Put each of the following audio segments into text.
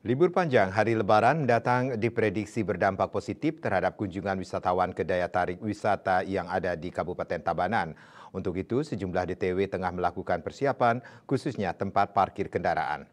Libur panjang hari Lebaran datang diprediksi berdampak positif terhadap kunjungan wisatawan ke daya tarik wisata yang ada di Kabupaten Tabanan. Untuk itu, sejumlah DTW tengah melakukan persiapan, khususnya tempat parkir kendaraan.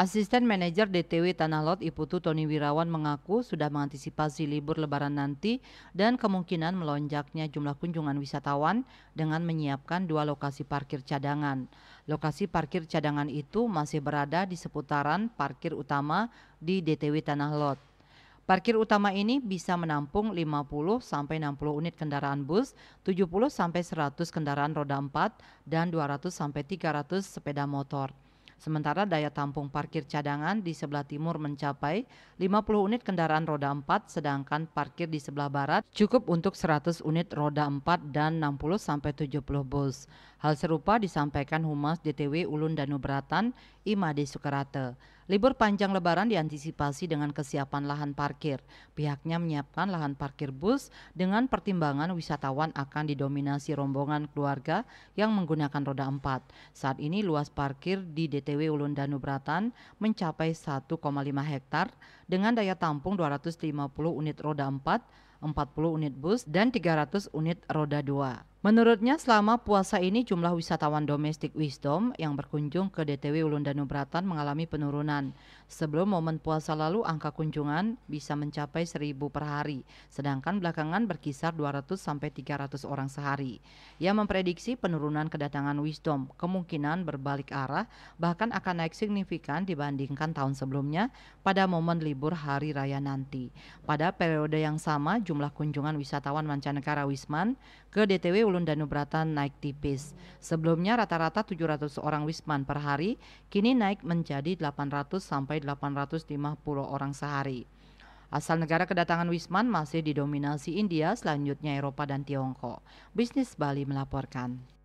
Asisten Manajer DTW Tanah Lot Iputu Tony Wirawan mengaku sudah mengantisipasi libur lebaran nanti dan kemungkinan melonjaknya jumlah kunjungan wisatawan dengan menyiapkan dua lokasi parkir cadangan. Lokasi parkir cadangan itu masih berada di seputaran parkir utama di DTW Tanah Lot. Parkir utama ini bisa menampung 50 60 unit kendaraan bus, 70 100 kendaraan roda 4 dan 200 300 sepeda motor. Sementara daya tampung parkir cadangan di sebelah timur mencapai 50 unit kendaraan roda 4 sedangkan parkir di sebelah barat cukup untuk 100 unit roda 4 dan 60 sampai 70 bus. Hal serupa disampaikan Humas DTW Ulun Danu Beratan, Imade Sukarate. Libur panjang lebaran diantisipasi dengan kesiapan lahan parkir. Pihaknya menyiapkan lahan parkir bus dengan pertimbangan wisatawan akan didominasi rombongan keluarga yang menggunakan roda 4. Saat ini luas parkir di DT Ulun Danu Bratan mencapai 1,5 hektar dengan daya tampung 250 unit roda 4 40 unit bus, dan 300 unit roda 2. Menurutnya selama puasa ini jumlah wisatawan domestik Wisdom yang berkunjung ke DTW Ulun Danu mengalami penurunan. Sebelum momen puasa lalu angka kunjungan bisa mencapai 1000 per hari, sedangkan belakangan berkisar 200 sampai 300 orang sehari. Ia memprediksi penurunan kedatangan Wisdom kemungkinan berbalik arah bahkan akan naik signifikan dibandingkan tahun sebelumnya pada momen libur hari raya nanti. Pada periode yang sama jumlah kunjungan wisatawan mancanegara Wisman ke DTW Ulun Danu Bratan naik tipis. Sebelumnya rata-rata 700 orang Wisman per hari, kini naik menjadi 800 sampai 850 orang sehari. Asal negara kedatangan Wisman masih didominasi India, selanjutnya Eropa dan Tiongkok. Bisnis Bali melaporkan.